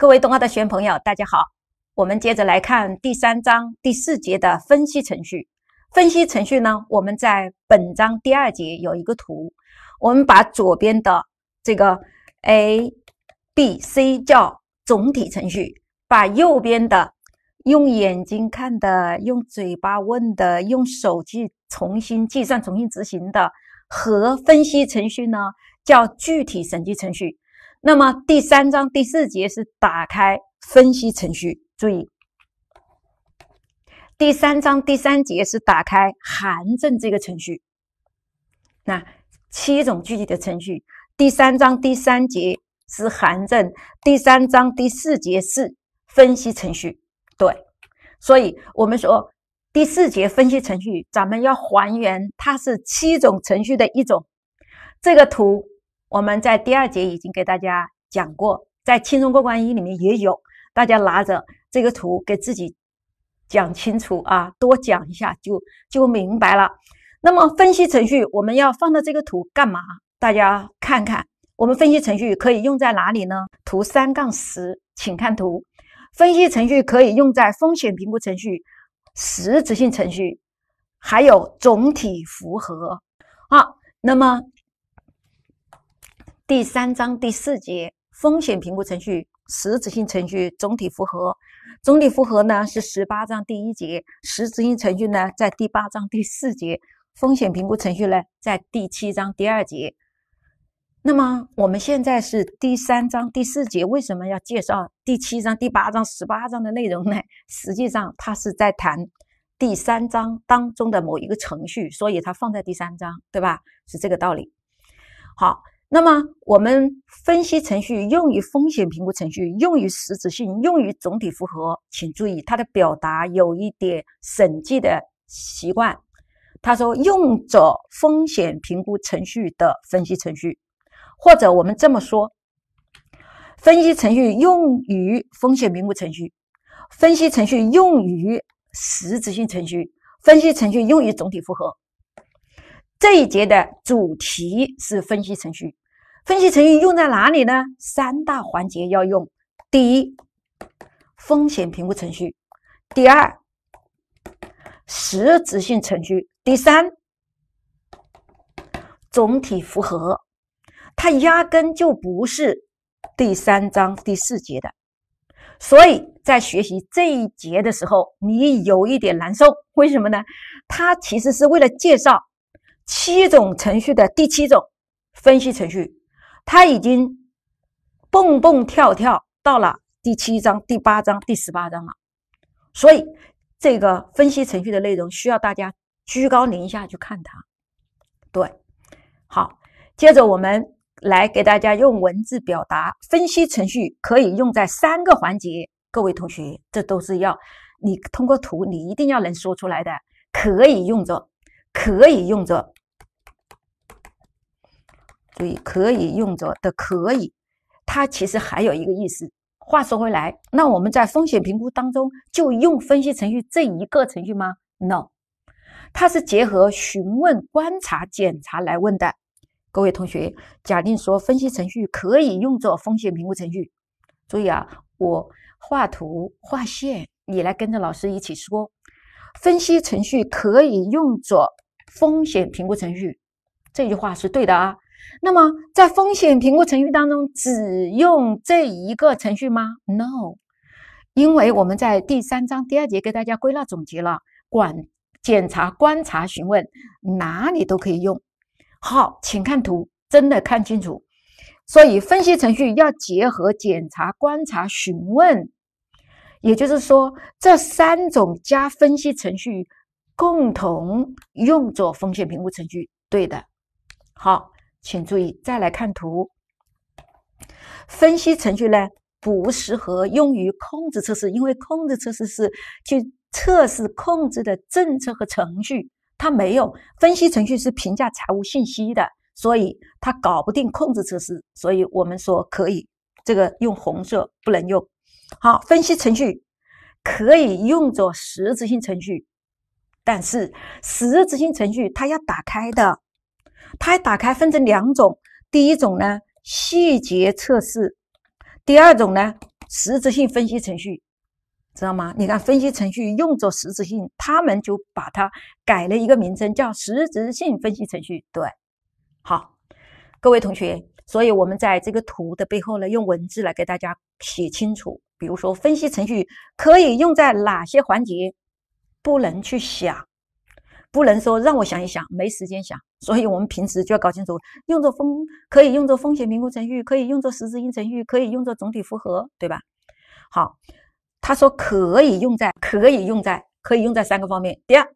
各位东奥的学员朋友，大家好。我们接着来看第三章第四节的分析程序。分析程序呢，我们在本章第二节有一个图，我们把左边的这个 A、B、C 叫总体程序，把右边的用眼睛看的、用嘴巴问的、用手机重新计算、重新执行的，和分析程序呢叫具体审计程序。那么第三章第四节是打开分析程序，注意，第三章第三节是打开函证这个程序。那七种具体的程序，第三章第三节是函证，第三章第四节是分析程序。对，所以我们说第四节分析程序，咱们要还原它是七种程序的一种。这个图。我们在第二节已经给大家讲过，在轻松过关一里面也有，大家拿着这个图给自己讲清楚啊，多讲一下就就明白了。那么分析程序我们要放到这个图干嘛？大家看看，我们分析程序可以用在哪里呢？图三杠十，请看图，分析程序可以用在风险评估程序、实质性程序，还有总体符合。好，那么。第三章第四节风险评估程序实质性程序总体符合，总体符合呢是十八章第一节实质性程序呢在第八章第四节风险评估程序呢在第七章第二节。那么我们现在是第三章第四节，为什么要介绍第七章、第八章、十八章的内容呢？实际上，它是在谈第三章当中的某一个程序，所以它放在第三章，对吧？是这个道理。好。那么，我们分析程序用于风险评估程序，用于实质性，用于总体复核。请注意，它的表达有一点审计的习惯。他说，用作风险评估程序的分析程序，或者我们这么说：分析程序用于风险评估程序，分析程序用于实质性程序，分析程序用于总体复核。这一节的主题是分析程序，分析程序用在哪里呢？三大环节要用：第一，风险评估程序；第二，实质性程序；第三，总体符合。它压根就不是第三章第四节的，所以在学习这一节的时候，你有一点难受。为什么呢？它其实是为了介绍。七种程序的第七种分析程序，它已经蹦蹦跳跳到了第七章、第八章、第十八章了。所以，这个分析程序的内容需要大家居高临下去看它。对，好，接着我们来给大家用文字表达分析程序，可以用在三个环节。各位同学，这都是要你通过图，你一定要能说出来的，可以用着。可以用作，注意可以用作的可以，它其实还有一个意思。话说回来，那我们在风险评估当中就用分析程序这一个程序吗？No，它是结合询问、观察、检查来问的。各位同学，假定说分析程序可以用作风险评估程序，注意啊，我画图画线，你来跟着老师一起说。分析程序可以用作风险评估程序，这句话是对的啊。那么，在风险评估程序当中，只用这一个程序吗？No，因为我们在第三章第二节给大家归纳总结了管检查、观察、询问，哪里都可以用。好，请看图，真的看清楚。所以，分析程序要结合检查、观察、询问。也就是说，这三种加分析程序共同用作风险评估程序，对的。好，请注意，再来看图。分析程序呢不适合用于控制测试，因为控制测试是去测试控制的政策和程序，它没有分析程序是评价财务信息的，所以它搞不定控制测试。所以我们说可以这个用红色不能用。好，分析程序可以用作实质性程序，但是实质性程序它要打开的，它打开分成两种，第一种呢细节测试，第二种呢实质性分析程序，知道吗？你看分析程序用作实质性，他们就把它改了一个名称，叫实质性分析程序。对，好，各位同学，所以我们在这个图的背后呢，用文字来给大家写清楚。比如说，分析程序可以用在哪些环节？不能去想，不能说让我想一想，没时间想。所以，我们平时就要搞清楚，用作风可以用作风险评估程序，可以用作实质性程序，可以用作总体复核，对吧？好，他说可以用在，可以用在，可以用在三个方面。第二，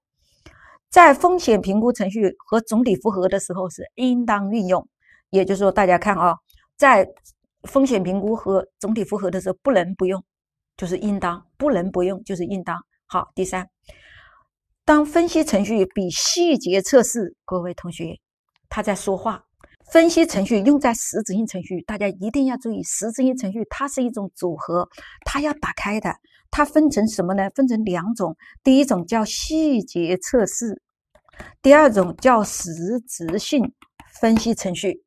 在风险评估程序和总体复核的时候是应当运用，也就是说，大家看啊，在。风险评估和总体复核的时候不能不用，就是应当不能不用就是应当。好，第三，当分析程序比细节测试，各位同学他在说话，分析程序用在实质性程序，大家一定要注意实质性程序它是一种组合，它要打开的，它分成什么呢？分成两种，第一种叫细节测试，第二种叫实质性分析程序。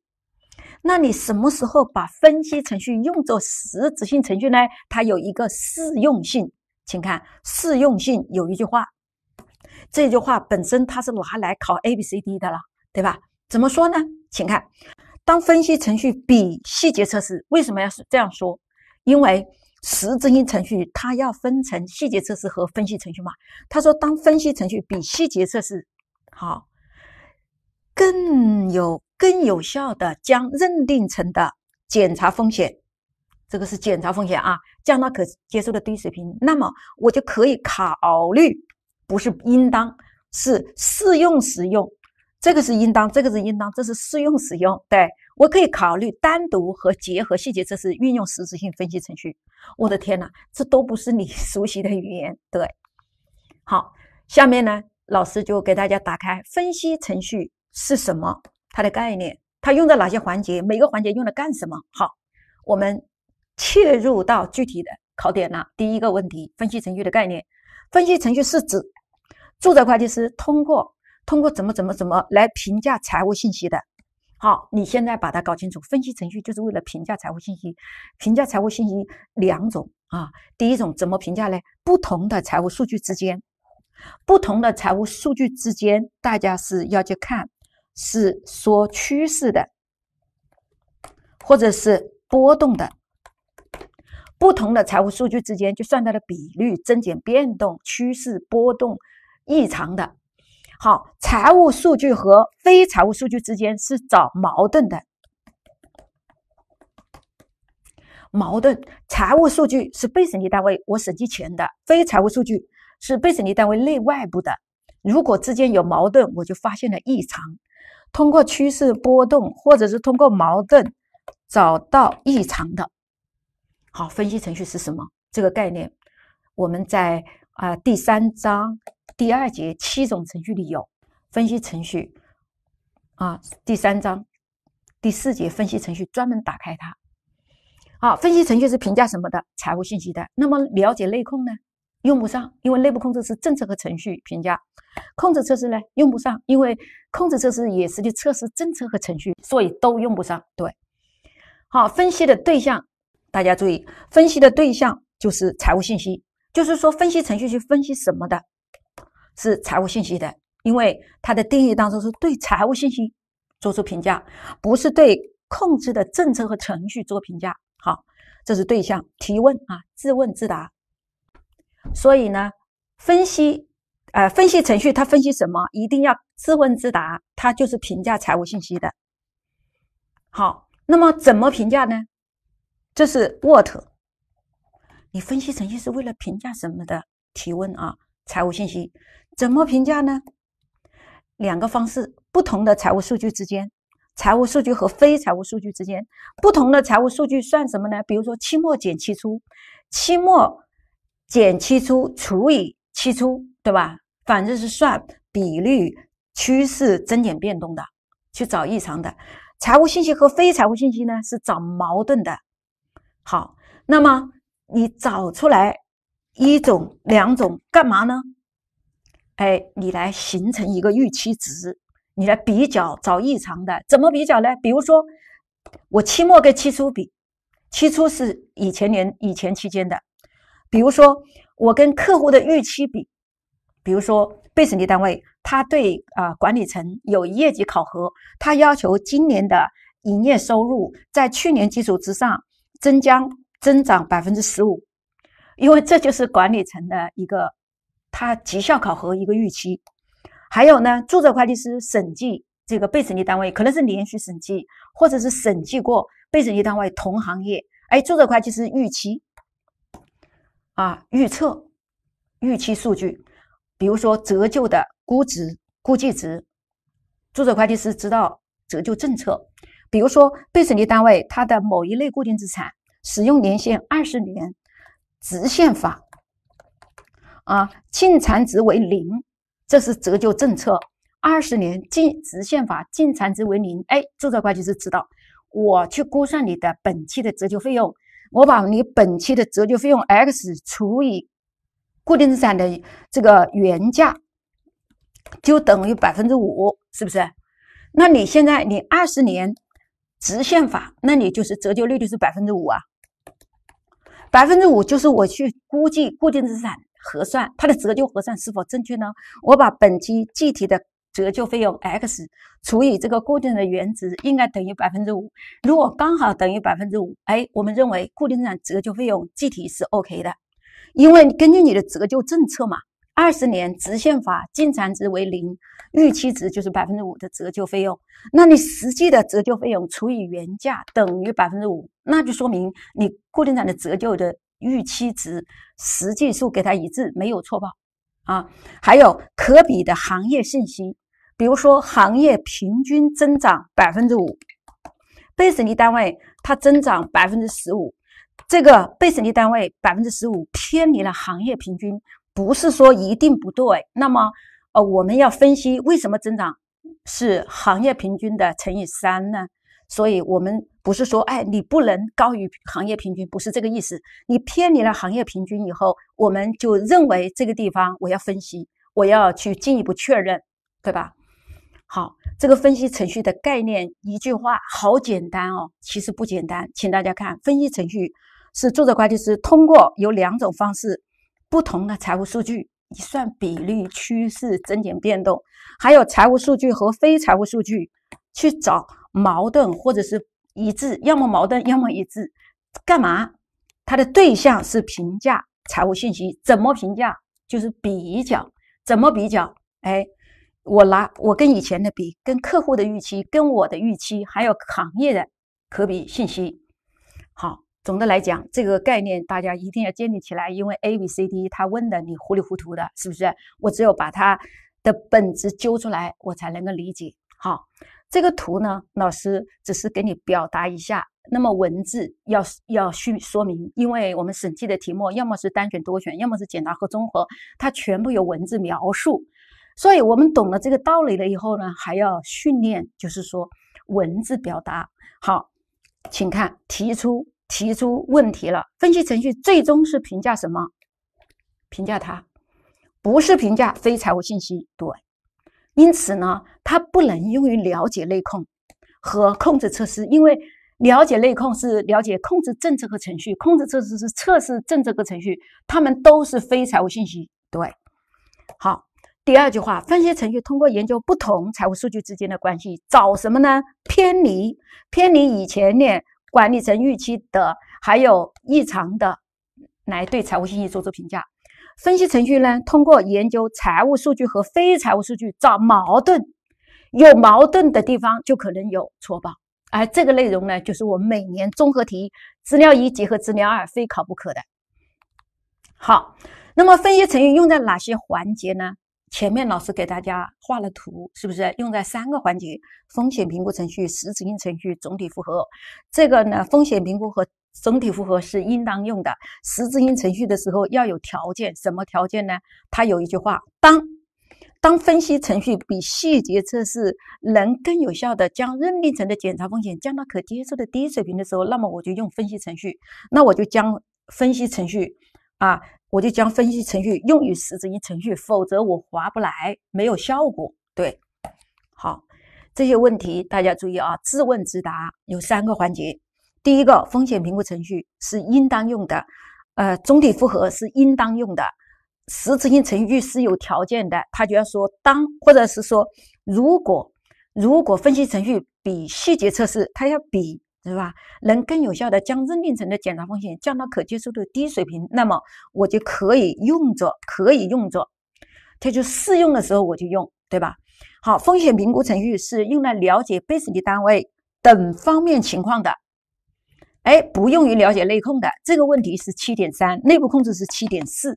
那你什么时候把分析程序用作实质性程序呢？它有一个适用性，请看适用性有一句话，这句话本身它是拿来考 A B C D 的了，对吧？怎么说呢？请看，当分析程序比细节测试，为什么要是这样说？因为实质性程序它要分成细节测试和分析程序嘛。他说，当分析程序比细节测试好。更有更有效的将认定成的检查风险，这个是检查风险啊，降到可接受的低水平。那么我就可以考虑，不是应当，是适用使用。这个是应当，这个是应当，这是适用使用。对我可以考虑单独和结合细节，这是运用实质性分析程序。我的天呐，这都不是你 熟悉的语言。对，好，下面呢，老师就给大家打开分析程序。是什么？它的概念，它用在哪些环节？每个环节用来干什么？好，我们切入到具体的考点了。第一个问题：分析程序的概念。分析程序是指注册会计师通过通过怎么怎么怎么来评价财务信息的。好，你现在把它搞清楚。分析程序就是为了评价财务信息，评价财务信息两种啊。第一种怎么评价呢？不同的财务数据之间，不同的财务数据之间，大家是要去看。是说趋势的，或者是波动的，不同的财务数据之间，就算它的比率、增减、变动、趋势、波动、异常的。好，财务数据和非财务数据之间是找矛盾的矛盾。财务数据是被审计单位我审计前的，非财务数据是被审计单位内外部的。如果之间有矛盾，我就发现了异常。通过趋势波动，或者是通过矛盾，找到异常的。好，分析程序是什么？这个概念我们在啊第三章第二节七种程序里有分析程序。啊，第三章第四节分析程序专门打开它。好，分析程序是评价什么的？财务信息的。那么了解内控呢？用不上，因为内部控制是政策和程序评价，控制测试呢用不上，因为控制测试也是去测试政策和程序，所以都用不上。对，好，分析的对象大家注意，分析的对象就是财务信息，就是说分析程序去分析什么的，是财务信息的，因为它的定义当中是对财务信息做出评价，不是对控制的政策和程序做评价。好，这是对象提问啊，自问自答。所以呢，分析，呃，分析程序它分析什么？一定要自问自答，它就是评价财务信息的。好，那么怎么评价呢？这是 what，你分析程序是为了评价什么的？提问啊，财务信息怎么评价呢？两个方式：不同的财务数据之间，财务数据和非财务数据之间，不同的财务数据算什么呢？比如说期末减期初，期末。减期初除以期初，对吧？反正是算比率、趋势、增减变动的，去找异常的财务信息和非财务信息呢？是找矛盾的。好，那么你找出来一种、两种，干嘛呢？哎，你来形成一个预期值，你来比较找异常的。怎么比较呢？比如说，我期末跟期初比，期初是以前年、以前期间的。比如说，我跟客户的预期比，比如说被审计单位，他对啊管理层有业绩考核，他要求今年的营业收入在去年基础之上增加增长百分之十五，因为这就是管理层的一个他绩效考核一个预期。还有呢，注册会计师审计这个被审计单位可能是连续审计，或者是审计过被审计单位同行业，哎，注册会计师预期。啊，预测、预期数据，比如说折旧的估值、估计值，注册会计师知道折旧政策。比如说，被审计单位它的某一类固定资产使用年限二十年，直线法啊，净残值为零，这是折旧政策。二十年净直线法净残值为零，哎，注册会计师知道，我去估算你的本期的折旧费用。我把你本期的折旧费用 x 除以固定资产的这个原价，就等于百分之五，是不是？那你现在你二十年直线法，那你就是折旧率就是百分之五啊。百分之五就是我去估计固定资产核算它的折旧核算是否正确呢？我把本期具体的。折旧费用 x 除以这个固定的原值应该等于百分之五。如果刚好等于百分之五，哎，我们认为固定资产折旧费用计提是 OK 的，因为根据你的折旧政策嘛，二十年直线法净残值为零，预期值就是百分之五的折旧费用。那你实际的折旧费用除以原价等于百分之五，那就说明你固定资产的折旧的预期值实际数给它一致，没有错报啊。还有可比的行业信息。比如说，行业平均增长百分之五，被审计单位它增长百分之十五，这个被审计单位百分之十五偏离了行业平均，不是说一定不对。那么，呃，我们要分析为什么增长是行业平均的乘以三呢？所以，我们不是说，哎，你不能高于行业平均，不是这个意思。你偏离了行业平均以后，我们就认为这个地方我要分析，我要去进一步确认，对吧？好，这个分析程序的概念，一句话好简单哦，其实不简单，请大家看，分析程序是注册会计师通过有两种方式，不同的财务数据，你算比率、趋势、增减变动，还有财务数据和非财务数据，去找矛盾或者是一致，要么矛盾，要么一致，干嘛？它的对象是评价财务信息，怎么评价？就是比较，怎么比较？哎。我拿我跟以前的比，跟客户的预期，跟我的预期，还有行业的可比信息。好，总的来讲，这个概念大家一定要建立起来，因为 A、B、C、D 他问的你糊里糊涂的，是不是？我只有把它的本质揪出来，我才能够理解。好，这个图呢，老师只是给你表达一下，那么文字要要去说明，因为我们审计的题目要么是单选多选，要么是简答和综合，它全部有文字描述。所以我们懂了这个道理了以后呢，还要训练，就是说文字表达好，请看提出提出问题了，分析程序最终是评价什么？评价它，不是评价非财务信息。对，因此呢，它不能用于了解内控和控制测试，因为了解内控是了解控制政策和程序，控制测试是测试政策和程序，他们都是非财务信息。对，好。第二句话，分析程序通过研究不同财务数据之间的关系，找什么呢？偏离，偏离以前的管理层预期的，还有异常的，来对财务信息做出评价。分析程序呢，通过研究财务数据和非财务数据，找矛盾，有矛盾的地方就可能有错报。而这个内容呢，就是我们每年综合题资料一结合资料二非考不可的。好，那么分析程序用在哪些环节呢？前面老师给大家画了图，是不是用在三个环节：风险评估程序、实质性程序、总体复核？这个呢，风险评估和总体复核是应当用的；实质性程序的时候要有条件，什么条件呢？他有一句话：当当分析程序比细节测试能更有效地将认定层的检查风险降到可接受的低水平的时候，那么我就用分析程序，那我就将分析程序。啊，我就将分析程序用于实质性程序，否则我划不来，没有效果。对，好，这些问题大家注意啊，自问自答有三个环节。第一个，风险评估程序是应当用的，呃，总体复合是应当用的，实质性程序是有条件的，他就要说当或者是说如果如果分析程序比细节测试，它要比。对吧？能更有效的将认定层的检查风险降到可接受的低水平，那么我就可以用着，可以用着，它就适用的时候我就用，对吧？好，风险评估程序是用来了解被审计单位等方面情况的，哎，不用于了解内控的。这个问题是七点三，内部控制是七点四。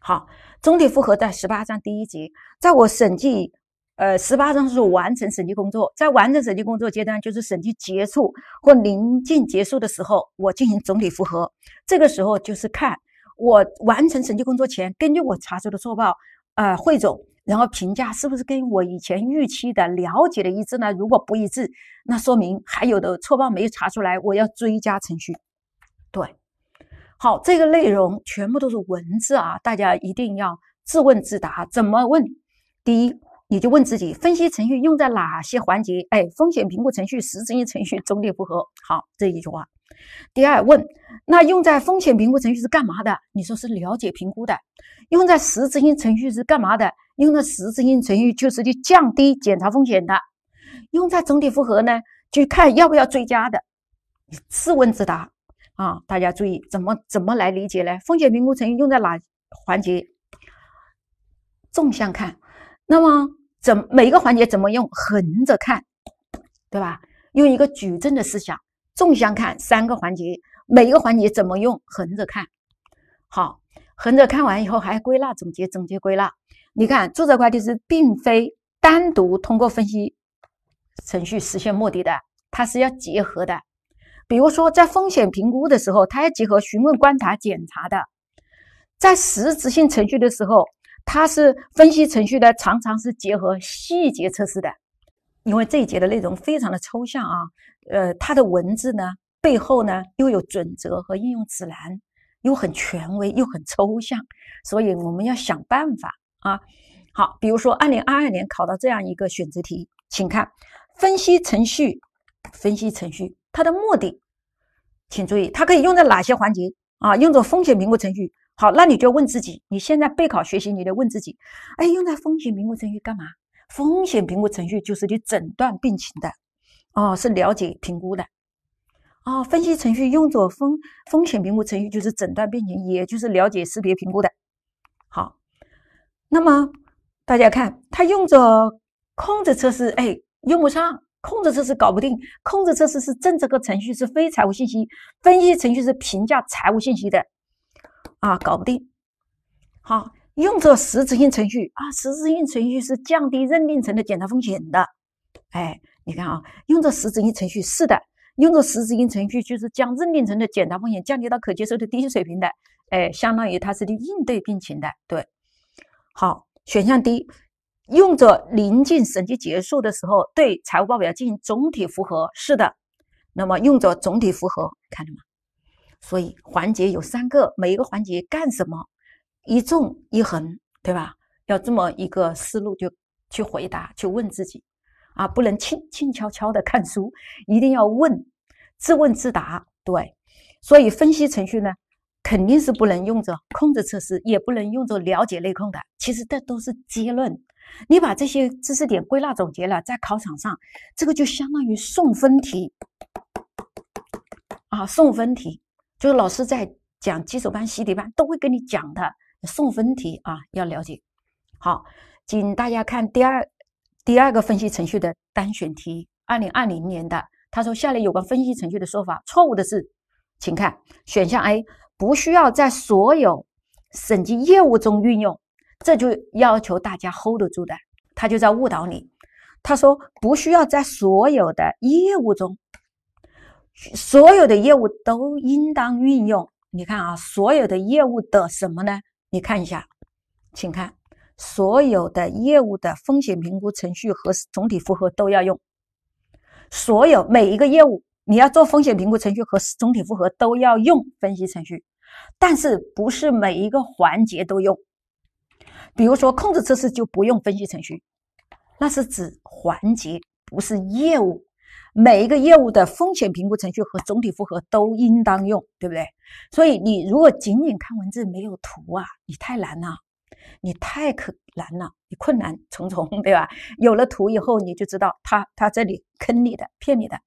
好，总体复合在十八章第一节，在我审计。呃，十八张是完成审计工作，在完成审计工作阶段，就是审计结束或临近结束的时候，我进行总体复核。这个时候就是看我完成审计工作前，根据我查出的错报呃，汇总，然后评价是不是跟我以前预期的了解的一致呢？如果不一致，那说明还有的错报没有查出来，我要追加程序。对，好，这个内容全部都是文字啊，大家一定要自问自答，怎么问？第一。你就问自己，分析程序用在哪些环节？哎，风险评估程序、实质性程序、总体复合。好，这一句话。第二问，那用在风险评估程序是干嘛的？你说是了解评估的。用在实质性程序是干嘛的？用在实质性程序就是去降低检查风险的。用在总体复核呢，就看要不要追加的。自问自答啊，大家注意怎么怎么来理解呢？风险评估程序用在哪环节？纵向看，那么。怎每一个环节怎么用？横着看，对吧？用一个矩阵的思想，纵向看三个环节，每一个环节怎么用？横着看。好，横着看完以后，还归纳总结，总结归纳。你看，注册会计师并非单独通过分析程序实现目的的，它是要结合的。比如说，在风险评估的时候，它要结合询问、观察、检查的；在实质性程序的时候，它是分析程序的，常常是结合细节测试的，因为这一节的内容非常的抽象啊，呃，它的文字呢背后呢又有准则和应用指南，又很权威，又很抽象，所以我们要想办法啊。好，比如说二零二二年考到这样一个选择题，请看分析程序，分析程序它的目的，请注意它可以用在哪些环节啊？用作风险评估程序。好，那你就问自己，你现在备考学习，你得问自己，哎，用那风险评估程序干嘛？风险评估程序就是你诊断病情的，哦，是了解评估的，哦，分析程序用着风风险评估程序就是诊断病情，也就是了解识别评估的。好，那么大家看，他用着控制测试，哎，用不上，控制测试搞不定，控制测试是政策和程序，是非财务信息，分析程序是评价财务信息的。啊，搞不定。好，用着实质性程序啊，实质性程序是降低认定层的检查风险的。哎，你看啊，用着实质性程序是的，用着实质性程序就是将认定层的检查风险降低到可接受的低水平的。哎，相当于它是应对病情的。对，好，选项 D，用着临近审计结束的时候对财务报表进行总体符合，是的。那么用着总体符合，看到吗？所以环节有三个，每一个环节干什么？一纵一横，对吧？要这么一个思路，就去回答、去问自己，啊，不能轻轻悄悄的看书，一定要问，自问自答，对。所以分析程序呢，肯定是不能用着控制测试，也不能用着了解内控的。其实这都是结论。你把这些知识点归纳总结了，在考场上，这个就相当于送分题，啊，送分题。就是老师在讲基础班、习题班都会跟你讲的送分题啊，要了解。好，请大家看第二第二个分析程序的单选题，二零二零年的。他说：下列有关分析程序的说法错误的是，请看选项 A，不需要在所有审计业务中运用。这就要求大家 hold 住的，他就在误导你。他说不需要在所有的业务中。所有的业务都应当运用，你看啊，所有的业务的什么呢？你看一下，请看，所有的业务的风险评估程序和总体复核都要用，所有每一个业务你要做风险评估程序和总体复核都要用分析程序，但是不是每一个环节都用？比如说控制测试就不用分析程序，那是指环节，不是业务。每一个业务的风险评估程序和总体复核都应当用，对不对？所以你如果仅仅看文字没有图啊，你太难了，你太可难了，你困难重重，对吧？有了图以后，你就知道他他这里坑你的、骗你的。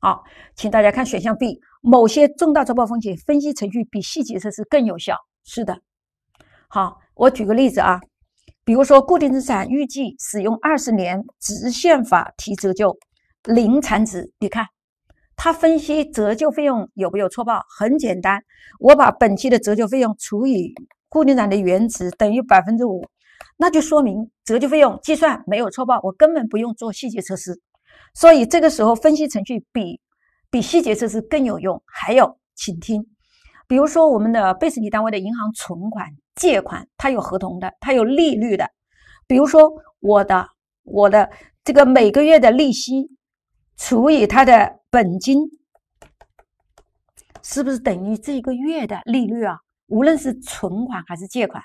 好，请大家看选项 B，某些重大周报风险分析程序比细节测试更有效。是的，好，我举个例子啊，比如说固定资产预计使用二十年，直线法提折旧。零产值，你看，他分析折旧费用有没有错报？很简单，我把本期的折旧费用除以固定资产的原值，等于百分之五，那就说明折旧费用计算没有错报，我根本不用做细节测试。所以这个时候分析程序比比细节测试更有用，还有，请听。比如说我们的被审计单位的银行存款、借款，它有合同的，它有利率的。比如说我的我的这个每个月的利息。除以它的本金，是不是等于这个月的利率啊？无论是存款还是借款，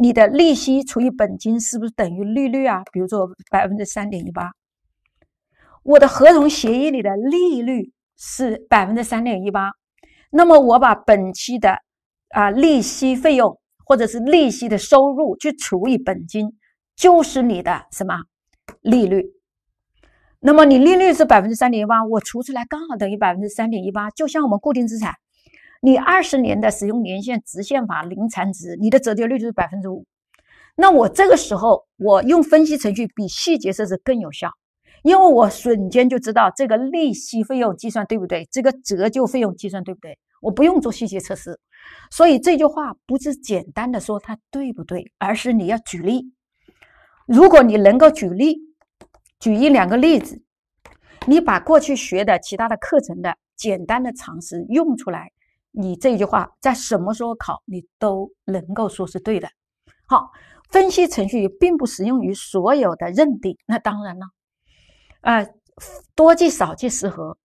你的利息除以本金是不是等于利率啊？比如说百分之三点一八，我的合同协议里的利率是百分之三点一八，那么我把本期的啊利息费用或者是利息的收入去除以本金，就是你的什么利率？那么你利率是百分之三点一八，我除出来刚好等于百分之三点一八。就像我们固定资产，你二十年的使用年限，直线法零残值，你的折旧率就是百分之五。那我这个时候，我用分析程序比细节设置更有效，因为我瞬间就知道这个利息费用计算对不对，这个折旧费用计算对不对，我不用做细节测试。所以这句话不是简单的说它对不对，而是你要举例。如果你能够举例。举一两个例子，你把过去学的其他的课程的简单的常识用出来，你这句话在什么时候考你都能够说是对的。好，分析程序并不适用于所有的认定，那当然了，啊，多记少记适合，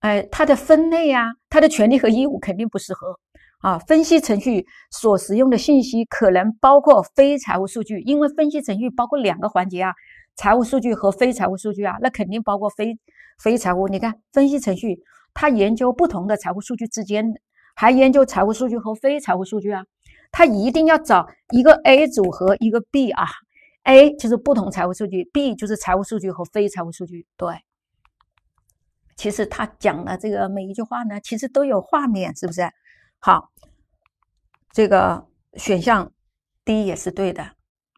哎，它的分类呀，它的权利和义务肯定不适合啊。分析程序所使用的信息可能包括非财务数据，因为分析程序包括两个环节啊。财务数据和非财务数据啊，那肯定包括非非财务。你看，分析程序它研究不同的财务数据之间，还研究财务数据和非财务数据啊。它一定要找一个 A 组合一个 B 啊，A 就是不同财务数据，B 就是财务数据和非财务数据。对，其实他讲的这个每一句话呢，其实都有画面，是不是？好，这个选项 D 也是对的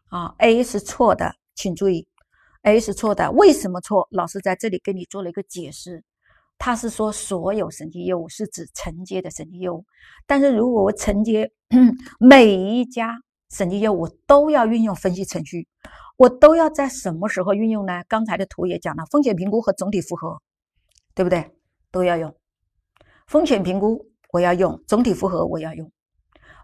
啊，A 是错的，请注意。A 是错的，为什么错？老师在这里给你做了一个解释，他是说所有审计业务是指承接的审计业务，但是如果我承接 每一家审计业务，我都要运用分析程序，我都要在什么时候运用呢？刚才的图也讲了，风险评估和总体复核，对不对？都要用风险评估，我要用总体复核，我要用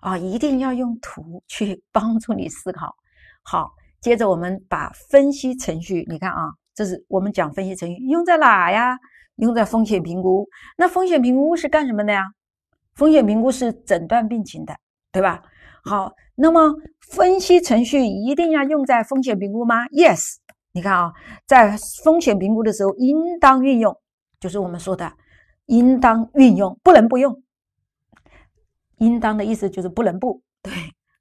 啊，一定要用图去帮助你思考。好。接着我们把分析程序，你看啊，这是我们讲分析程序用在哪呀？用在风险评估。那风险评估是干什么的呀？风险评估是诊断病情的，对吧？好，那么分析程序一定要用在风险评估吗？Yes，你看啊，在风险评估的时候应当运用，就是我们说的应当运用，不能不用。应当的意思就是不能不，对，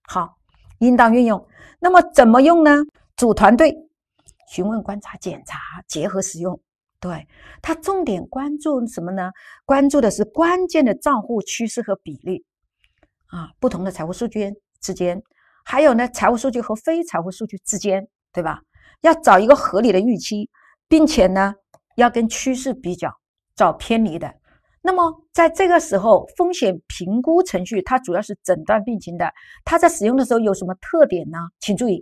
好，应当运用。那么怎么用呢？组团队，询问、观察、检查结合使用。对，他重点关注什么呢？关注的是关键的账户趋势和比例，啊，不同的财务数据之间，还有呢，财务数据和非财务数据之间，对吧？要找一个合理的预期，并且呢，要跟趋势比较，找偏离的。那么，在这个时候，风险评估程序它主要是诊断病情的。它在使用的时候有什么特点呢？请注意，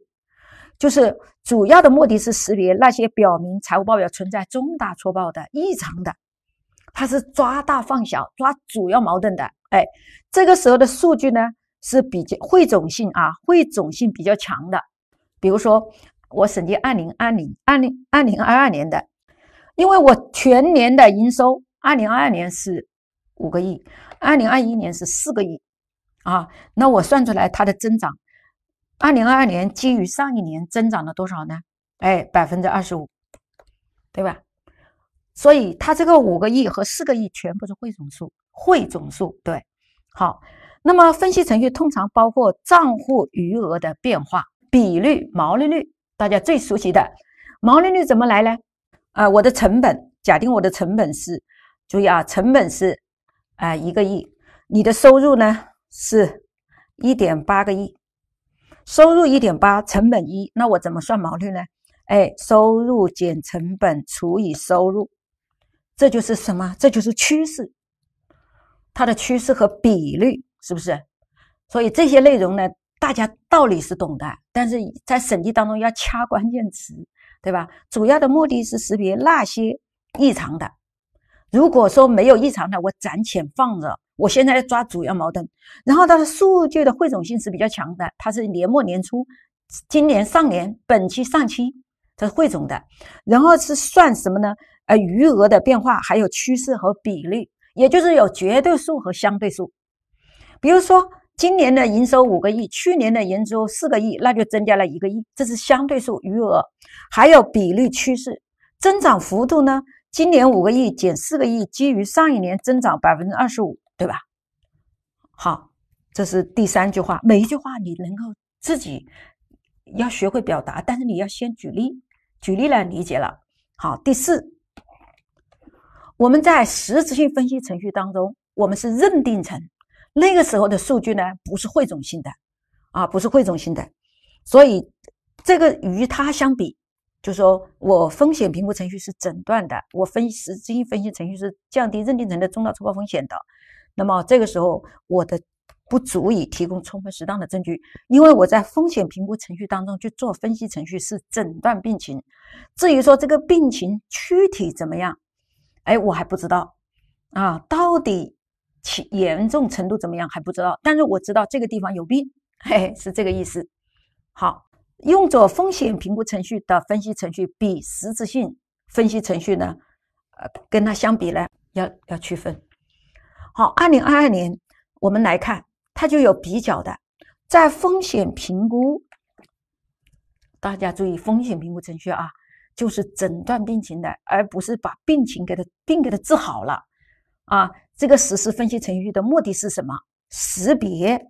就是主要的目的是识别那些表明财务报表存在重大错报的异常的。它是抓大放小，抓主要矛盾的。哎，这个时候的数据呢是比较汇总性啊，汇总性比较强的。比如说，我审计二零二零、二零二零二二年的，因为我全年的营收。二零二二年是五个亿，二零二一年是四个亿，啊，那我算出来它的增长，二零二二年基于上一年增长了多少呢？哎，百分之二十五，对吧？所以它这个五个亿和四个亿全部是汇总数，汇总数对。好，那么分析程序通常包括账户余额的变化、比率、毛利率，大家最熟悉的毛利率怎么来呢？啊，我的成本，假定我的成本是。注意啊，成本是啊一个亿，你的收入呢是，一点八个亿，收入一点八，成本一，那我怎么算毛利呢？哎，收入减成本除以收入，这就是什么？这就是趋势，它的趋势和比率是不是？所以这些内容呢，大家道理是懂的，但是在审计当中要掐关键词，对吧？主要的目的是识别那些异常的。如果说没有异常的，我暂且放着。我现在要抓主要矛盾，然后它的数据的汇总性是比较强的。它是年末年初、今年上年、本期上期，它是汇总的。然后是算什么呢？呃，余额的变化，还有趋势和比例，也就是有绝对数和相对数。比如说，今年的营收五个亿，去年的营收四个亿，那就增加了一个亿，这是相对数余额，还有比例趋势增长幅度呢？今年五个亿减四个亿，基于上一年增长百分之二十五，对吧？好，这是第三句话。每一句话你能够自己要学会表达，但是你要先举例，举例来理解了。好，第四，我们在实质性分析程序当中，我们是认定成那个时候的数据呢，不是汇总性的啊，不是汇总性的，所以这个与它相比。就说我风险评估程序是诊断的，我分实质性分析程序是降低认定人的重大错报风险的，那么这个时候我的不足以提供充分适当的证据，因为我在风险评估程序当中去做分析程序是诊断病情，至于说这个病情躯体怎么样，哎，我还不知道啊，到底其严重程度怎么样还不知道，但是我知道这个地方有病，嘿嘿，是这个意思，好。用作风险评估程序的分析程序，比实质性分析程序呢？呃，跟它相比呢，要要区分。好，二零二二年我们来看，它就有比较的。在风险评估，大家注意风险评估程序啊，就是诊断病情的，而不是把病情给它病给它治好了啊。这个实施分析程序的目的是什么？识别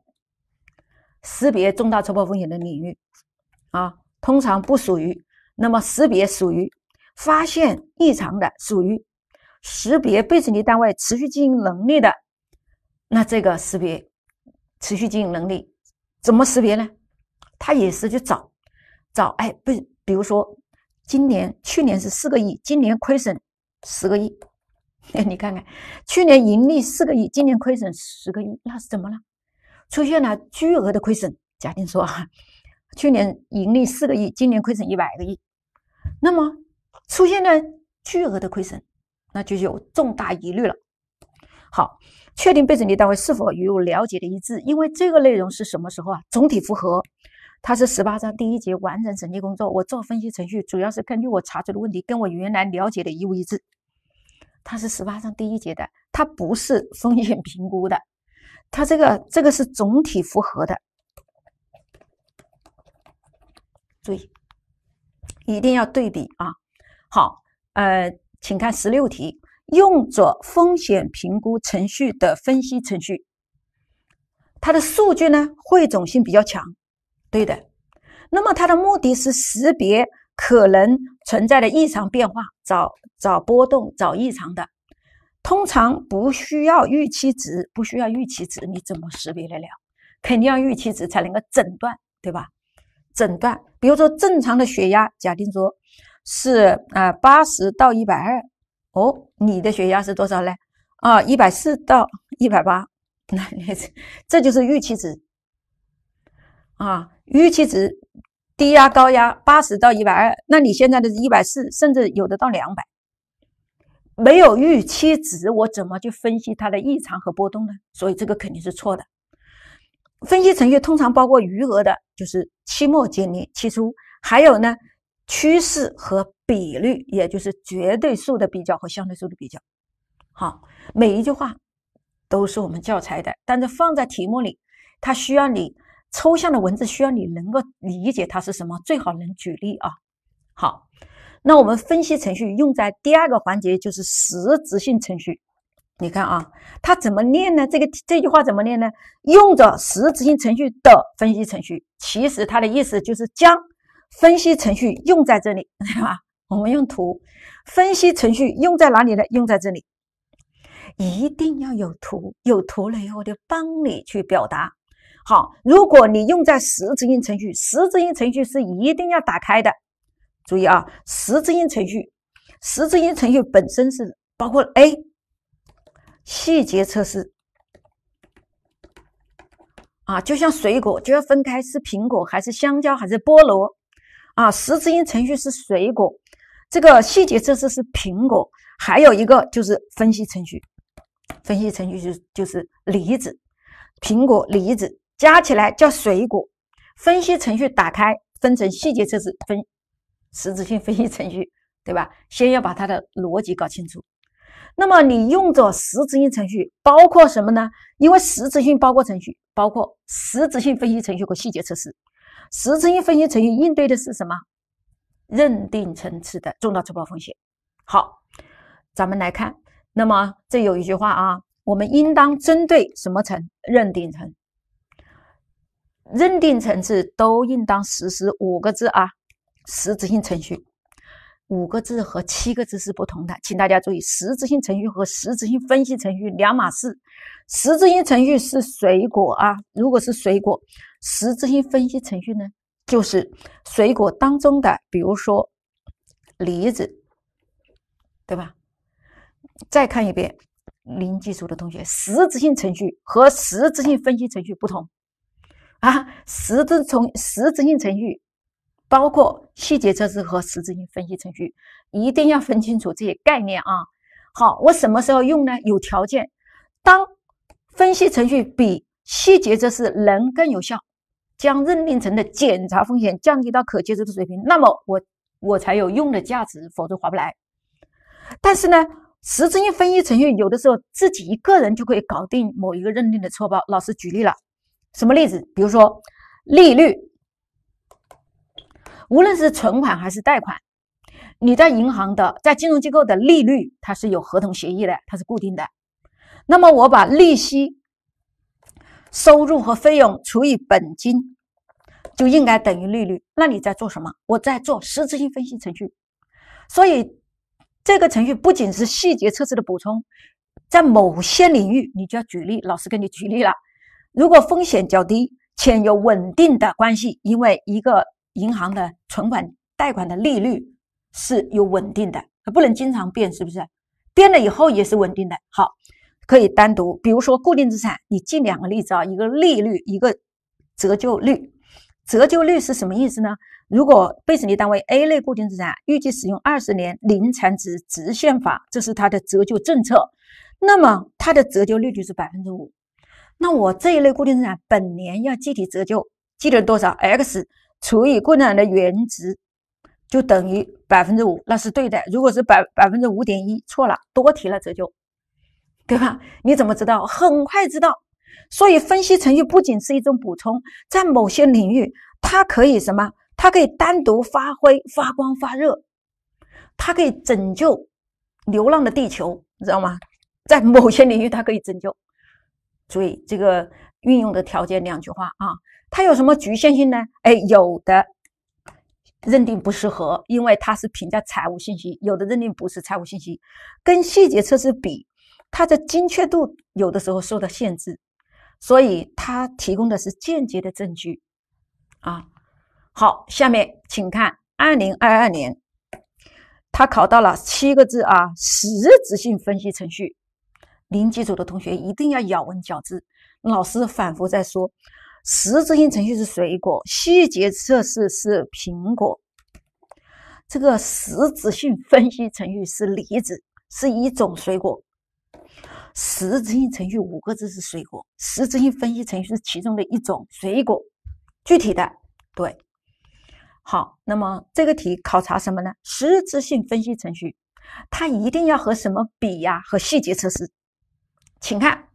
识别重大错报风险的领域。啊，通常不属于。那么，识别属于发现异常的，属于识别被审计单位持续经营能力的。那这个识别持续经营能力怎么识别呢？他也是去找找，哎，比比如说，今年去年是四个亿，今年亏损十个亿。哎，你看看，去年盈利四个亿，今年亏损十个亿，那是怎么了？出现了巨额的亏损。假定说去年盈利四个亿，今年亏损一百个亿，那么出现了巨额的亏损，那就有重大疑虑了。好，确定被审计单位是否与我了解的一致？因为这个内容是什么时候啊？总体符合，它是十八章第一节完整审计工作。我做分析程序，主要是根据我查出的问题，跟我原来了解的一不一致。它是十八章第一节的，它不是风险评估的，它这个这个是总体符合的。注意，一定要对比啊！好，呃，请看十六题，用作风险评估程序的分析程序，它的数据呢汇总性比较强，对的。那么它的目的是识别可能存在的异常变化，找找波动、找异常的。通常不需要预期值，不需要预期值，你怎么识别得了？肯定要预期值才能够诊断，对吧？诊断，比如说正常的血压，假定说，是啊八十到一百二，哦，你的血压是多少呢？啊，一百四到一百八，那这就是预期值，啊，预期值低压高压八十到一百二，那你现在的一百四，甚至有的到两百，没有预期值，我怎么去分析它的异常和波动呢？所以这个肯定是错的。分析程序通常包括余额的。就是期末检验、期初，还有呢，趋势和比率，也就是绝对数的比较和相对数的比较。好，每一句话都是我们教材的，但是放在题目里，它需要你抽象的文字，需要你能够理解它是什么，最好能举例啊。好，那我们分析程序用在第二个环节，就是实质性程序。你看啊，他怎么念呢？这个这句话怎么念呢？用着实质性程序的分析程序，其实他的意思就是将分析程序用在这里，对吧？我们用图，分析程序用在哪里呢？用在这里，一定要有图，有图了以后就帮你去表达。好，如果你用在实质性程序，实质性程序是一定要打开的。注意啊，实质性程序，实质性程序本身是包括 A。细节测试啊，就像水果就要分开，是苹果还是香蕉还是菠萝啊？实质性程序是水果，这个细节测试是苹果，还有一个就是分析程序，分析程序就就是离子苹果离子加起来叫水果。分析程序打开分成细节测试分实质性分析程序，对吧？先要把它的逻辑搞清楚。那么你用着实质性程序包括什么呢？因为实质性包括程序包括实质性分析程序和细节测试。实质性分析程序应对的是什么？认定层次的重大错报风险。好，咱们来看，那么这有一句话啊，我们应当针对什么层？认定层，认定层次都应当实施五个字啊，实质性程序。五个字和七个字是不同的，请大家注意，实质性程序和实质性分析程序两码事。实质性程序是水果啊，如果是水果，实质性分析程序呢，就是水果当中的，比如说梨子，对吧？再看一遍，零基础的同学，实质性程序和实质性分析程序不同啊，实质从实质性程序。包括细节测试和实质性分析程序，一定要分清楚这些概念啊。好，我什么时候用呢？有条件，当分析程序比细节测试能更有效，将认定层的检查风险降低到可接受的水平，那么我我才有用的价值，否则划不来。但是呢，实质性分析程序有的时候自己一个人就可以搞定某一个认定的错报。老师举例了什么例子？比如说利率。无论是存款还是贷款，你在银行的、在金融机构的利率，它是有合同协议的，它是固定的。那么我把利息收入和费用除以本金，就应该等于利率。那你在做什么？我在做实质性分析程序。所以这个程序不仅是细节测试的补充，在某些领域你就要举例。老师给你举例了：如果风险较低，且有稳定的关系，因为一个。银行的存款、贷款的利率是有稳定的，不能经常变，是不是？变了以后也是稳定的。好，可以单独，比如说固定资产，你记两个例子啊，一个利率，一个折旧率。折旧率是什么意思呢？如果被审计单位 A 类固定资产预计使用二十年，零残值，直线法，这是它的折旧政策。那么它的折旧率就是百分之五。那我这一类固定资产本年要计提折旧，记了多少 x？除以过量的原值，就等于百分之五，那是对的。如果是百百分之五点一，错了，多提了折旧，对吧？你怎么知道？很快知道。所以分析程序不仅是一种补充，在某些领域，它可以什么？它可以单独发挥发光发热，它可以拯救流浪的地球，你知道吗？在某些领域，它可以拯救。注意这个运用的条件，两句话啊。它有什么局限性呢？哎，有的认定不适合，因为它是评价财务信息；有的认定不是财务信息，跟细节测试比，它的精确度有的时候受到限制，所以它提供的是间接的证据。啊，好，下面请看二零二二年，他考到了七个字啊，实质性分析程序。零基础的同学一定要咬文嚼字，老师反复在说。实质性程序是水果，细节测试是苹果。这个实质性分析程序是梨子，是一种水果。实质性程序五个字是水果，实质性分析程序是其中的一种水果。具体的，对。好，那么这个题考察什么呢？实质性分析程序，它一定要和什么比呀？和细节测试，请看。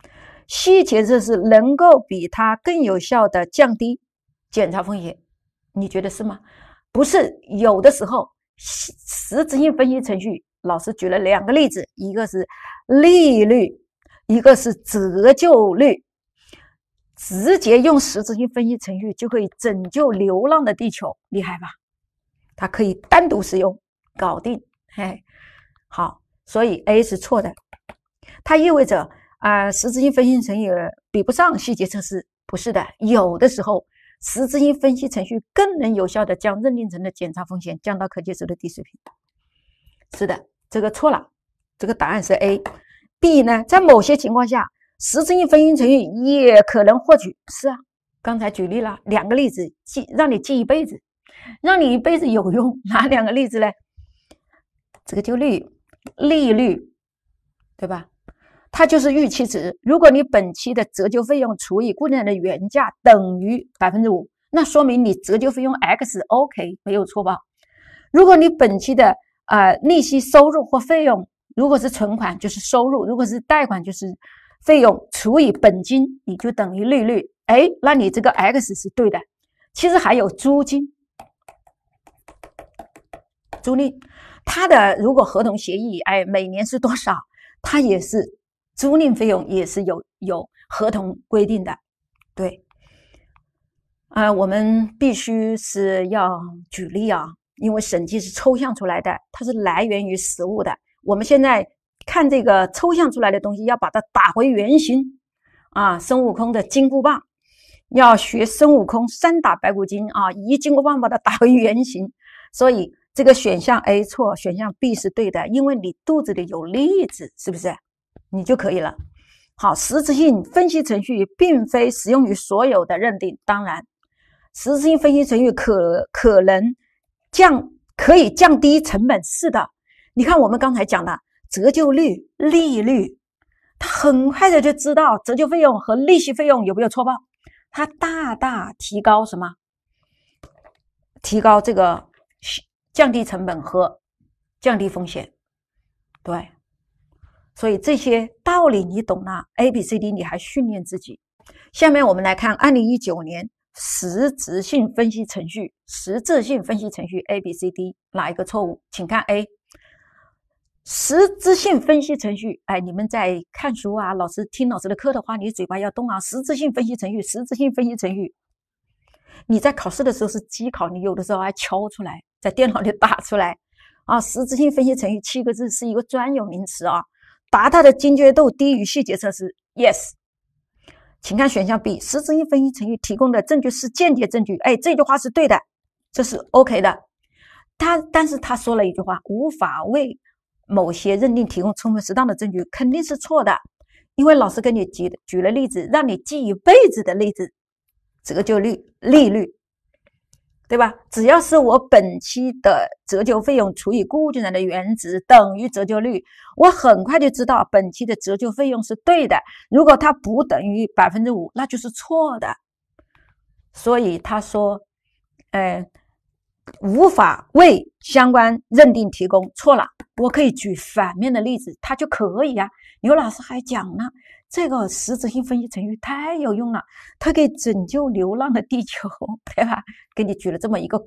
细节测试能够比它更有效的降低检查风险，你觉得是吗？不是，有的时候实质性分析程序，老师举了两个例子，一个是利率，一个是折旧率，直接用实质性分析程序就可以拯救流浪的地球，厉害吧？它可以单独使用搞定，嘿，好，所以 A 是错的，它意味着。啊，实质性分析程序比不上细节测试，不是的。有的时候，实质性分析程序更能有效的将认定层的检查风险降到可接受的低水平。是的，这个错了。这个答案是 A。B 呢？在某些情况下，实质性分析程序也可能获取是啊。刚才举例了两个例子，记让你记一辈子，让你一辈子有用。哪两个例子嘞？这个就利利率，对吧？它就是预期值。如果你本期的折旧费用除以固定资产原价等于百分之五，那说明你折旧费用 x OK 没有错吧？如果你本期的呃利息收入或费用，如果是存款就是收入，如果是贷款就是费用除以本金，你就等于利率。哎，那你这个 x 是对的。其实还有租金、租赁，它的如果合同协议哎每年是多少，它也是。租赁费用也是有有合同规定的，对，啊，我们必须是要举例啊，因为审计是抽象出来的，它是来源于实物的。我们现在看这个抽象出来的东西，要把它打回原形啊！孙悟空的金箍棒，要学孙悟空三打白骨精啊，一金箍棒把它打回原形。所以这个选项 A 错，选项 B 是对的，因为你肚子里有例子，是不是？你就可以了。好，实质性分析程序并非适用于所有的认定。当然，实质性分析程序可可能降可以降低成本，是的。你看，我们刚才讲的折旧率、利率，它很快的就知道折旧费用和利息费用有没有错报，它大大提高什么？提高这个降低成本和降低风险，对。所以这些道理你懂了，A、B、C、D 你还训练自己。下面我们来看二零一九年实质性分析程序实质性分析程序 A、B、C、D 哪一个错误？请看 A 实质性分析程序。哎，你们在看书啊，老师听老师的课的话，你嘴巴要动啊。实质性分析程序实质性分析程序，你在考试的时候是机考，你有的时候还敲出来，在电脑里打出来啊。实质性分析程序七个字是一个专有名词啊。达到的精确度低于细节测试。Yes，请看选项 B，实质性分析程序提供的证据是间接证据。哎，这句话是对的，这是 OK 的。他但是他说了一句话，无法为某些认定提供充分适当的证据，肯定是错的。因为老师给你举举了例子，让你记一辈子的例子，折旧率、利率。对吧？只要是我本期的折旧费用除以固定人的原值等于折旧率，我很快就知道本期的折旧费用是对的。如果它不等于百分之五，那就是错的。所以他说，呃，无法为相关认定提供错了。我可以举反面的例子，他就可以呀。刘老师还讲了。这个实质性分析程序太有用了，它可以拯救流浪的地球，对吧？给你举了这么一个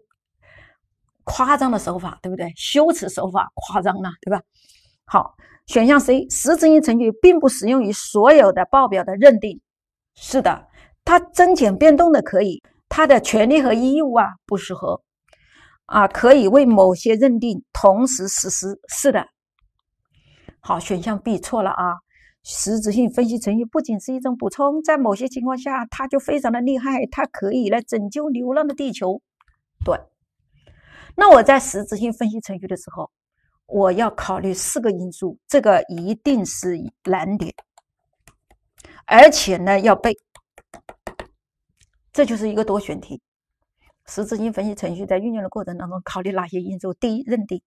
夸张的手法，对不对？修辞手法夸张了，对吧？好，选项 C，实质性程序并不适用于所有的报表的认定，是的，它增减变动的可以，它的权利和义务啊不适合，啊，可以为某些认定同时实施，是的。好，选项 B 错了啊。实质性分析程序不仅是一种补充，在某些情况下，它就非常的厉害，它可以来拯救流浪的地球。对，那我在实质性分析程序的时候，我要考虑四个因素，这个一定是难点，而且呢要背，这就是一个多选题。实质性分析程序在运用的过程当中，考虑哪些因素？第一，认定；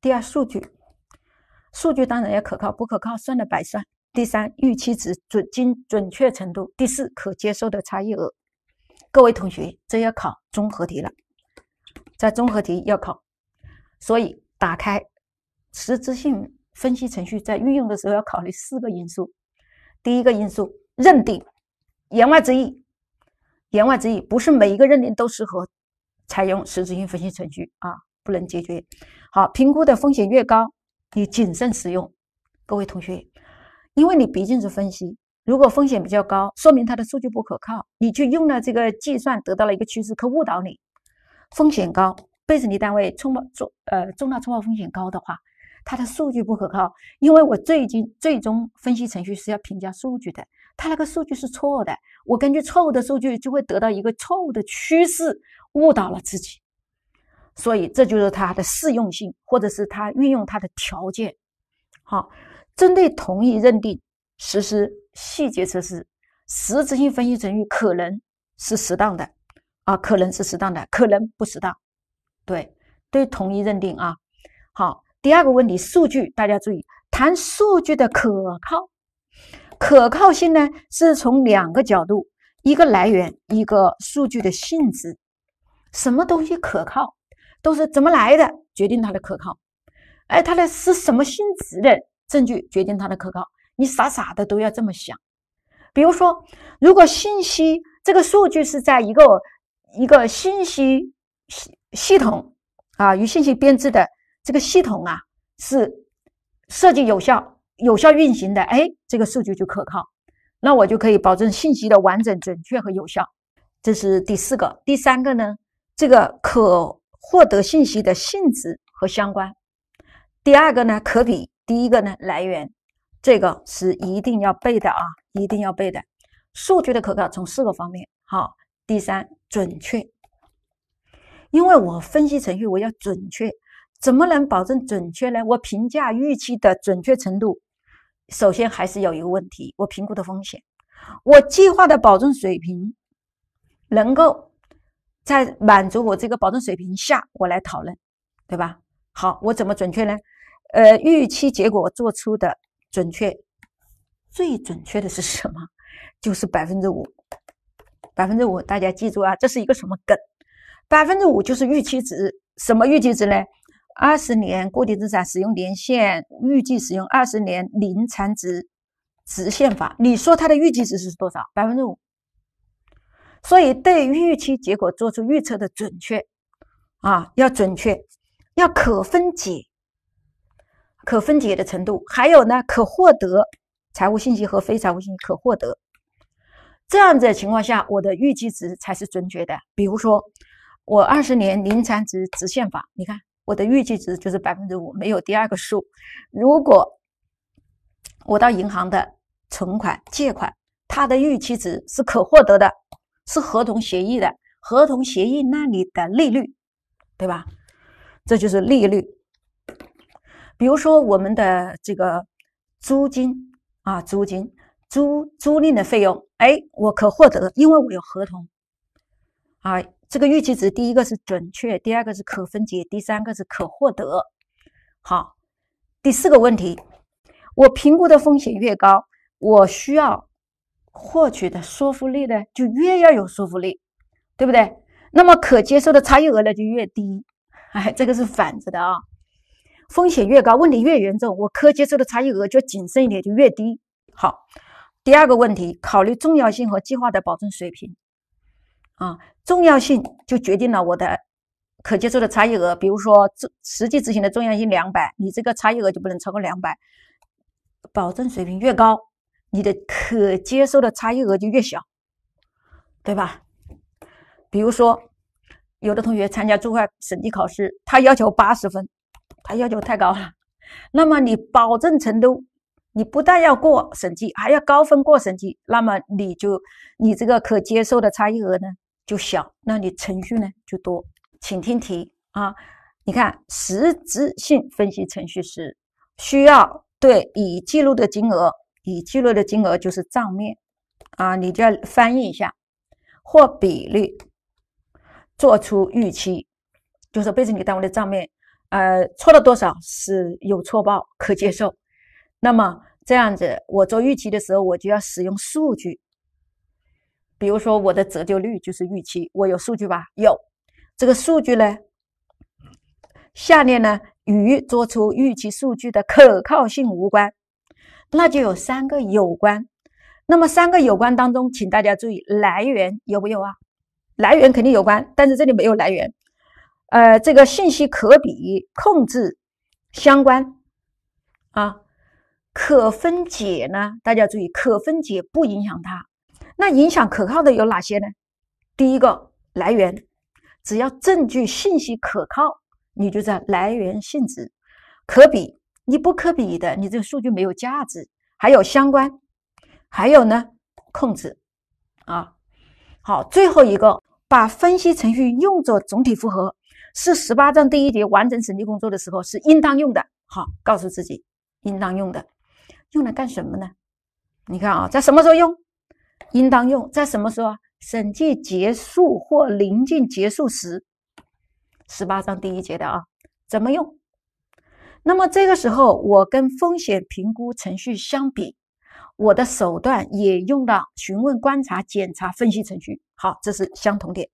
第二，数据。数据当然要可靠，不可靠算了白算。第三，预期值准精准确程度。第四，可接受的差异额。各位同学，这要考综合题了，在综合题要考，所以打开实质性分析程序在运用的时候要考虑四个因素。第一个因素，认定。言外之意，言外之意，不是每一个认定都适合采用实质性分析程序啊，不能解决。好，评估的风险越高。你谨慎使用，各位同学，因为你毕竟是分析，如果风险比较高，说明它的数据不可靠，你就用了这个计算得到了一个趋势，可误导你。风险高，被审计单位冲爆重呃重大冲爆风险高的话，它的数据不可靠，因为我最近最终分析程序是要评价数据的，它那个数据是错的，我根据错误的数据就会得到一个错误的趋势，误导了自己。所以这就是它的适用性，或者是它运用它的条件。好，针对同一认定实施细节测试，实质性分析程序可能是适当的，啊，可能是适当的，可能不适当。对，对，同一认定啊。好，第二个问题，数据大家注意，谈数据的可靠，可靠性呢是从两个角度，一个来源，一个数据的性质，什么东西可靠？都是怎么来的决定它的可靠，哎，它的是什么性质的证据决定它的可靠？你傻傻的都要这么想。比如说，如果信息这个数据是在一个一个信息系系统啊，与信息编制的这个系统啊是设计有效、有效运行的，哎，这个数据就可靠。那我就可以保证信息的完整、准确和有效。这是第四个。第三个呢，这个可。获得信息的性质和相关。第二个呢，可比；第一个呢，来源。这个是一定要背的啊，一定要背的。数据的可靠从四个方面。好，第三，准确。因为我分析程序，我要准确。怎么能保证准确呢？我评价预期的准确程度，首先还是有一个问题，我评估的风险，我计划的保证水平能够。在满足我这个保证水平下，我来讨论，对吧？好，我怎么准确呢？呃，预期结果做出的准确，最准确的是什么？就是百分之五，百分之五，大家记住啊，这是一个什么梗？百分之五就是预期值，什么预期值呢？二十年固定资产使用年限，预计使用二十年，零残值，直线法。你说它的预计值是多少？百分之五。所以，对预期结果做出预测的准确啊，要准确，要可分解，可分解的程度，还有呢，可获得财务信息和非财务信息可获得，这样子的情况下，我的预期值才是准确的。比如说，我二十年零产值直线法，你看我的预计值就是百分之五，没有第二个数。如果我到银行的存款、借款，它的预期值是可获得的。是合同协议的合同协议那里的利率，对吧？这就是利率。比如说我们的这个租金啊，租金租租赁的费用，哎，我可获得，因为我有合同啊。这个预期值，第一个是准确，第二个是可分解，第三个是可获得。好，第四个问题，我评估的风险越高，我需要。获取的说服力呢，就越要有说服力，对不对？那么可接受的差异额呢，就越低。哎，这个是反着的啊。风险越高，问题越严重，我可接受的差异额就谨慎一点，就越低。好，第二个问题，考虑重要性和计划的保证水平。啊，重要性就决定了我的可接受的差异额。比如说，实际执行的重要性两百，你这个差异额就不能超过两百。保证水平越高。你的可接受的差异额就越小，对吧？比如说，有的同学参加注会审计考试，他要求八十分，他要求太高了。那么你保证成都，你不但要过审计，还要高分过审计，那么你就你这个可接受的差异额呢就小，那你程序呢就多。请听题啊，你看实质性分析程序时，需要对已记录的金额。已记录的金额就是账面啊，你就要翻译一下，或比例做出预期，就是背着你单位的账面，呃，错了多少是有错报可接受。那么这样子，我做预期的时候，我就要使用数据。比如说我的折旧率就是预期，我有数据吧？有。这个数据呢，下列呢与做出预期数据的可靠性无关。那就有三个有关，那么三个有关当中，请大家注意来源有没有啊？来源肯定有关，但是这里没有来源。呃，这个信息可比、控制、相关啊，可分解呢？大家注意，可分解不影响它。那影响可靠的有哪些呢？第一个来源，只要证据信息可靠，你就在来源性质、可比。你不可比的，你这个数据没有价值。还有相关，还有呢控制啊。好，最后一个，把分析程序用作总体复核，是十八章第一节完整审计工作的时候是应当用的。好，告诉自己应当用的，用来干什么呢？你看啊，在什么时候用？应当用在什么时候？审计结束或临近结束时。十八章第一节的啊，怎么用？那么这个时候，我跟风险评估程序相比，我的手段也用到询问、观察、检查、分析程序。好，这是相同点。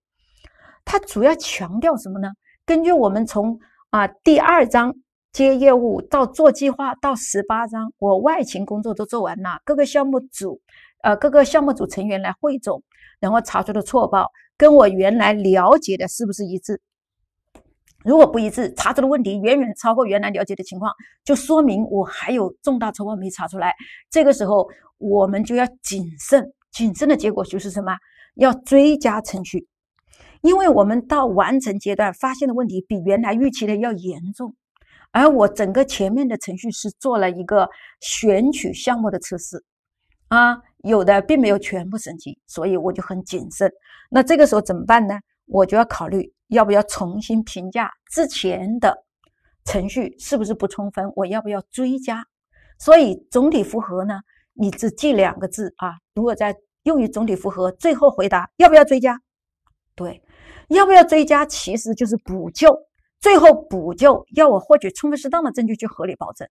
它主要强调什么呢？根据我们从啊第二章接业务到做计划到十八章，我外勤工作都做完了，各个项目组呃各个项目组成员来汇总，然后查出的错报跟我原来了解的是不是一致？如果不一致，查出的问题远远超过原来了解的情况，就说明我还有重大错误没查出来。这个时候，我们就要谨慎。谨慎的结果就是什么？要追加程序，因为我们到完成阶段发现的问题比原来预期的要严重，而我整个前面的程序是做了一个选取项目的测试，啊，有的并没有全部升级，所以我就很谨慎。那这个时候怎么办呢？我就要考虑。要不要重新评价之前的程序是不是不充分？我要不要追加？所以总体符合呢？你只记两个字啊！如果在用于总体复合，最后回答要不要追加？对，要不要追加其实就是补救。最后补救要我获取充分适当的证据去合理保证，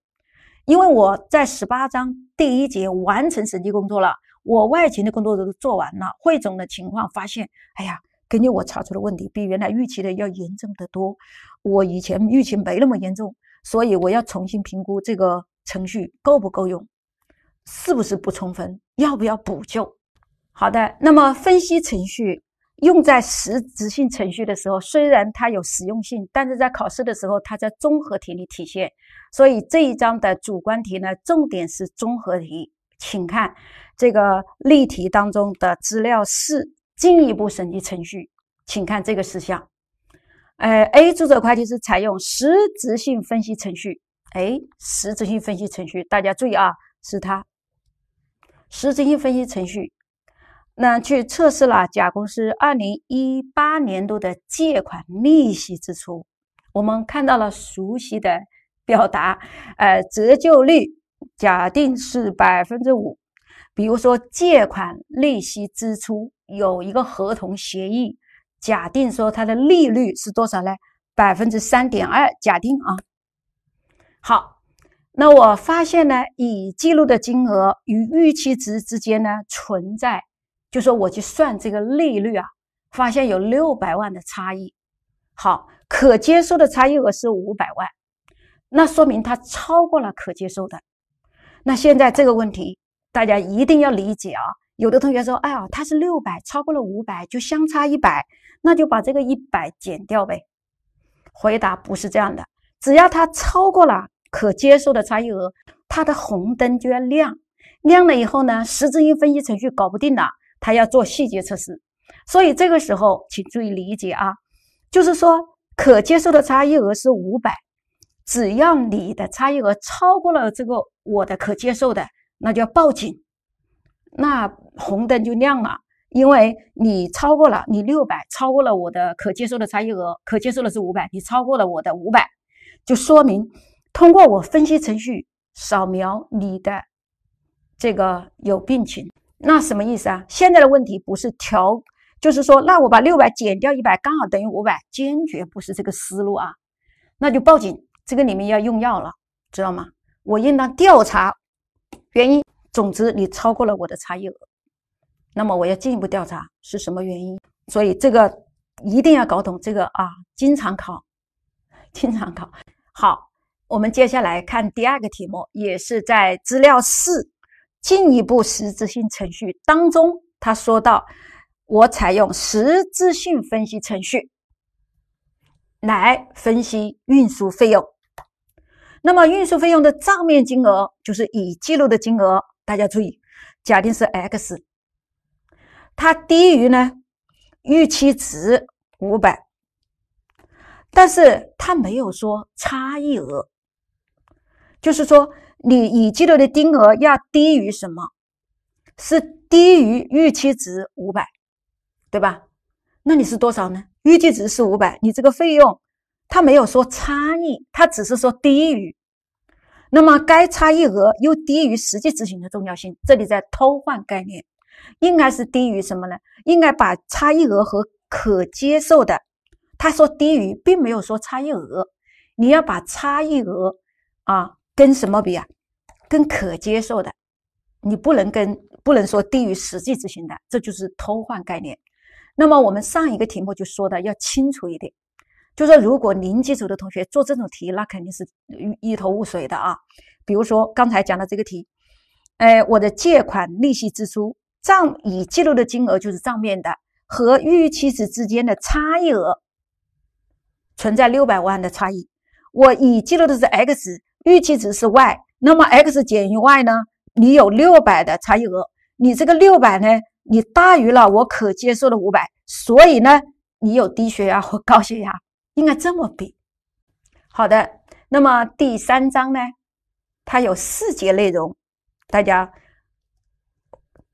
因为我在十八章第一节完成审计工作了，我外勤的工作都做完了，汇总的情况发现，哎呀。根据我查出的问题，比原来预期的要严重得多。我以前预期没那么严重，所以我要重新评估这个程序够不够用，是不是不充分，要不要补救？好的，那么分析程序用在实质性程序的时候，虽然它有实用性，但是在考试的时候，它在综合题里体现。所以这一章的主观题呢，重点是综合题。请看这个例题当中的资料四。进一步审计程序，请看这个事项。呃，A 注册会计师采用实质性分析程序。哎，实质性分析程序，大家注意啊，是他实质性分析程序。那去测试了甲公司二零一八年度的借款利息支出。我们看到了熟悉的表达，呃，折旧率假定是百分之五，比如说借款利息支出。有一个合同协议，假定说它的利率是多少呢？百分之三点二，假定啊。好，那我发现呢，已记录的金额与预期值之间呢存在，就说我去算这个利率啊，发现有六百万的差异。好，可接受的差异额是五百万，那说明它超过了可接受的。那现在这个问题，大家一定要理解啊。有的同学说：“哎呀，他是六百，超过了五百就相差一百，那就把这个一百减掉呗。”回答不是这样的，只要他超过了可接受的差异额，它的红灯就要亮。亮了以后呢，十字音分析程序搞不定了，它要做细节测试。所以这个时候，请注意理解啊，就是说可接受的差异额是五百，只要你的差异额超过了这个我的可接受的，那就要报警。那红灯就亮了，因为你超过了，你六百超过了我的可接受的差异额，可接受的是五百，你超过了我的五百，就说明通过我分析程序扫描你的这个有病情。那什么意思啊？现在的问题不是调，就是说，那我把六百减掉一百，刚好等于五百，坚决不是这个思路啊，那就报警，这个你们要用药了，知道吗？我应当调查原因。总之，你超过了我的差异额，那么我要进一步调查是什么原因。所以这个一定要搞懂这个啊，经常考，经常考。好，我们接下来看第二个题目，也是在资料四进一步实质性程序当中，他说到我采用实质性分析程序来分析运输费用。那么运输费用的账面金额就是已记录的金额。大家注意，假定是 x，它低于呢预期值五百，但是它没有说差异额，就是说你已记录的金额要低于什么？是低于预期值五百，对吧？那你是多少呢？预计值是五百，你这个费用它没有说差异，它只是说低于。那么该差异额又低于实际执行的重要性，这里在偷换概念，应该是低于什么呢？应该把差异额和可接受的，他说低于，并没有说差异额，你要把差异额啊跟什么比啊？跟可接受的，你不能跟不能说低于实际执行的，这就是偷换概念。那么我们上一个题目就说的要清楚一点。就说如果零基础的同学做这种题，那肯定是一一头雾水的啊。比如说刚才讲的这个题，哎，我的借款利息支出账已记录的金额就是账面的和预期值之间的差异额存在六百万的差异。我已记录的是 x，预期值是 y，那么 x 减于 y 呢？你有六百的差异额，你这个六百呢？你大于了我可接受的五百，所以呢，你有低血压或高血压。应该这么比，好的。那么第三章呢，它有四节内容，大家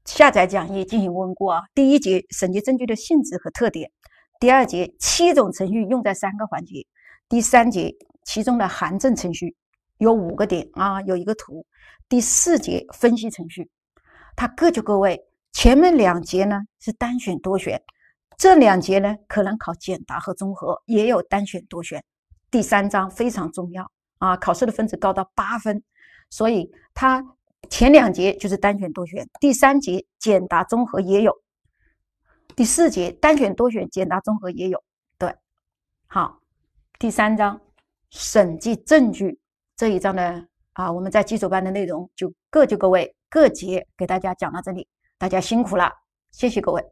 下载讲义进行温故啊。第一节，审计证据的性质和特点；第二节，七种程序用在三个环节；第三节，其中的函证程序有五个点啊，有一个图；第四节，分析程序，它各就各位。前面两节呢是单选多选。这两节呢，可能考简答和综合，也有单选多选。第三章非常重要啊，考试的分值高到八分，所以它前两节就是单选多选，第三节简答综合也有，第四节单选多选简答综合也有。对，好，第三章审计证据这一章呢，啊，我们在基础班的内容就各就各位，各节给大家讲到这里，大家辛苦了，谢谢各位。